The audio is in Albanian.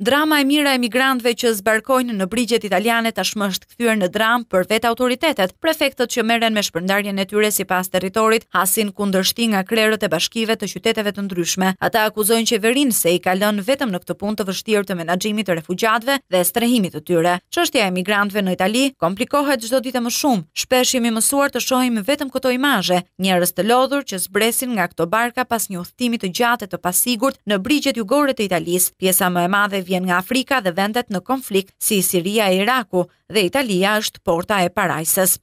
Drama e mirë e emigrantëve që zbarkojnë në brigjet italiane tashmë është kthyer në dram për vetë autoritetet. Prefektët që merren me shpërndarjen e tyre sipas territorit hasin kundërshti nga krerët e bashkive të qyteteve të ndryshme. Ata akuzojnë qeverinë se i kalon vetëm në këtë punë të vështirë të menaxhimit të refugjatëve dhe strehimit të tyre. Çështja e emigrantëve në Itali komplikohet çdo ditë më shumë. Shpesh jemi mësuar të shohim vetëm këto imazhe, njerëz të lodhur që zbresin nga këto barka pas një udhtimi të gjatë të pasigurt në brigjet jugore të Italisë, pjesa më e madhe vjen nga Afrika dhe vendet në konflikt si Siria e Iraku dhe Italia është porta e parajsës.